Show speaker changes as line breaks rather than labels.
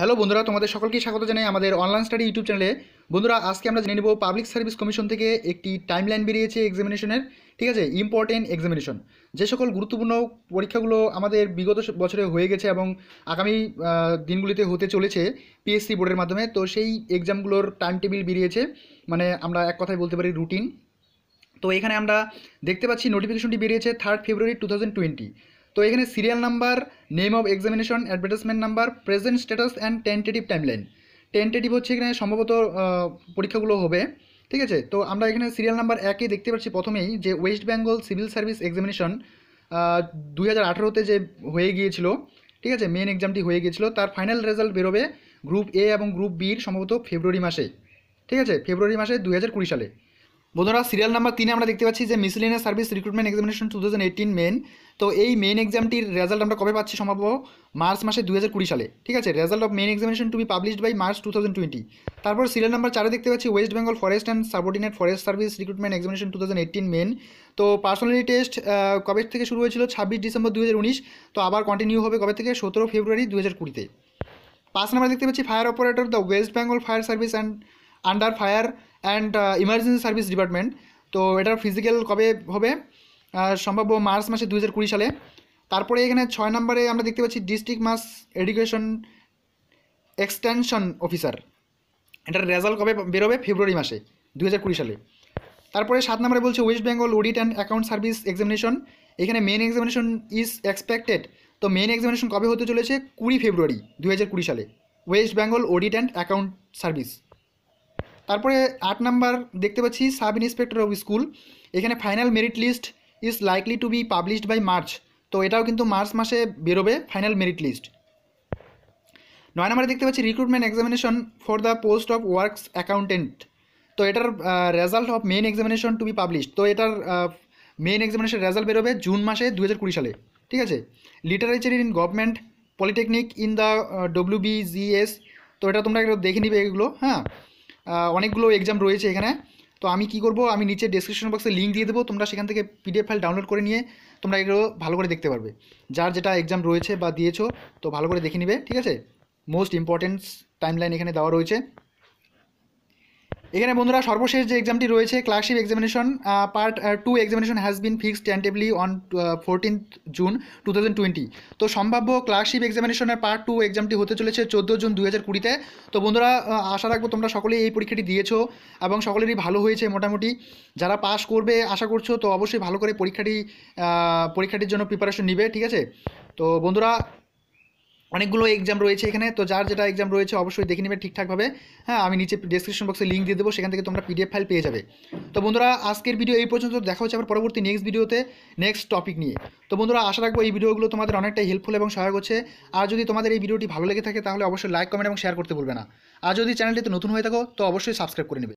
hello বন্ধুরা তোমাদের সকলকে স্বাগত জানাই আমাদের অনলাইন স্টাডি ইউটিউব চ্যানেলে বন্ধুরা আজকে আমরা জেনে নেব পাবলিক সার্ভিস কমিশন থেকে একটি টাইমলাইন বেরিয়েছে এক্সামিনেশনের ঠিক আছে ইম্পর্টেন্ট এক্সামিনেশন যে সকল গুরুত্বপূর্ণ পরীক্ষাগুলো আমাদের বিগত বছরে হয়ে গেছে এবং আগামী দিনগুলিতে হতে চলেছে পিএসসি বোর্ডের মাধ্যমে তো সেই এক্সামগুলোর টাইম টেবিল বেরিয়েছে মানে আমরা এক কথায় বলতে পারি রুটিন তো এখানে আমরা দেখতে পাচ্ছি নোটিফিকেশনটি বেরিয়েছে থার্ড ফেব্রুয়ারি টু তো এখানে serial number name of examination advertisement number present status and tentative timeline tentative হচ্ছে এখানে সম্ভবত পরীক্ষাগুলো হবে ঠিক আছে তো আমরা এখানে সিরিয়াল নাম্বার একে দেখতে পাচ্ছি প্রথমেই যে West Bengal civil service examination দু হাজার যে হয়ে গিয়েছিল ঠিক আছে মেন এক্সামটি হয়ে গিয়েছিল তার ফাইনাল রেজাল্ট বেরোবে গ্রুপ এ এবং গ্রুপ বির সম্ভবত ফেব্রুয়ারি মাসে ঠিক আছে ফেব্রুয়ারি মাসে দু সালে বন্ধুরা সিরিয়াল নাম্বার তিনে আমরা দেখতে পাচ্ছি যে miscellaneous service recruitment examination two main তো এই মেন এক্সামটির রেজাল্ট আমরা কবে পাচ্ছি সম্ভব মার্চ মাসে দু কুড়ি সালে ঠিক আছে result of main examination to be published by March two thousand twenty তারপর সিরিয়াল নাম্বার চারে দেখতে পাচ্ছি West Bengal forest and subordinate forest service recruitment examination two main তো পার্সোনালি টেস্ট কবে থেকে শুরু হয়েছিল ছাব্বিশ ডিসেম্বর দু উনিশ তো আবার কন্টিনিউ হবে কবে থেকে সতেরো ফেব্রুয়ারি দু হাজার কুড়িতে পাঁচ নাম্বার দেখতে পাচ্ছি fire operator the West Bengal fire service and under fire and emergency service department তো এটার ফিজিক্যাল কবে হবে সম্ভাব্য মার্চ মাসে দু সালে তারপরে এখানে ছয় নম্বরে আমরা দেখতে পাচ্ছি district mass education extension officer এটার রেজাল্ট কবে বেরোবে ফেব্রুয়ারি মাসে দু সালে তারপরে সাত নম্বরে বলছে West Bengal audit and account service examination এখানে মেন এক্সামিনেশন ইজ এক্সপেক্টেড তো মেন এক্সামিনেশন কবে হতে চলেছে কুড়ি ফেব্রুয়ারি দু সালে West Bengal audit and account service তারপরে আট নাম্বার দেখতে পাচ্ছি সাব ইন্সপেক্টর অফ স্কুল এখানে final merit list is likely to be published by March তো এটাও কিন্তু মার্চ মাসে বেরোবে ফাইনাল মেরিট লিস্ট নয় নম্বরে দেখতে পাচ্ছি recruitment examination for the post of works accountant তো এটার result of main examination to be published তো এটার মেন এক্সামিনেশন রেজাল্ট বেরোবে জুন মাসে দু সালে ঠিক আছে literature in government polytechnic in the W B G S তো এটা তোমরা একটু দেখে নিবে এগুলো হ্যাঁ অনেকগুলো এক্সাম রয়েছে এখানে তো আমি কি করব আমি নিচে ডিসক্রিপশন বক্সে লিঙ্ক দিয়ে দেবো তোমরা সেখান থেকে পিডিএফ ফাইল ডাউনলোড করে নিয়ে তোমরা এগুলো ভালো করে দেখতে পারবে যার যেটা এক্সাম রয়েছে বা দিয়েছো তো ভালো করে দেখে নিবে ঠিক আছে মোস্ট ইম্পর্টেন্ট টাইমলাইন এখানে দেওয়া রয়েছে এখানে বন্ধুরা সর্বশেষ যে এক্সামটি রয়েছে classic examination part two examination has been fixed tentatively on fourteenth June two thousand twenty তো সম্ভাব্য ক্লাসিক এক্সামিনেশনের পার্ট টু এক্সামটি হতে চলেছে চোদ্দো জুন দু হাজার কুড়িতে তো বন্ধুরা আশা রাখবো তোমরা সকলেই এই পরীক্ষাটি দিয়েছ এবং সকলেরই ভালো হয়েছে মোটামুটি যারা পাস করবে আশা করছো তো অবশ্যই ভালো করে পরীক্ষাটি পরীক্ষাটির জন্য প্রিপারেশন নিবে ঠিক আছে তো বন্ধুরা অনেকগুলো এক্সাম রয়েছে এখানে তো যার যেটা এক্সাম রয়েছে অবশ্যই দেখে নেবে ঠিকঠাকভাবে হ্যাঁ আমি নিচে ডিসক্রিপশন বক্সে লিঙ্ক দিয়ে দেবো সেখান থেকে তোমরা পিডিএফ ফাইল পেয়ে যাবে তো বন্ধুরা আজকের ভিডিও এই পর্যন্ত দেখা হচ্ছে আবার পরবর্তী নেক্সট ভিডিওতে নেক্সট টপিক নিয়ে তো বন্ধুরা আশা রাখবো এই ভিডিওগুলো তোমাদের অনেকটাই হেল্পফুল এবং সহায়ক হচ্ছে আর যদি তোমাদের এই ভিডিওটি ভালো লেগে থাকে তাহলে অবশ্যই লাইক কমেন্ট এবং শেয়ার করতে বলবে না আর যদি চ্যানেলটিতে নতুন হয়ে থাকো তো অবশ্যই সাবস্ক্রাইব করে নেবে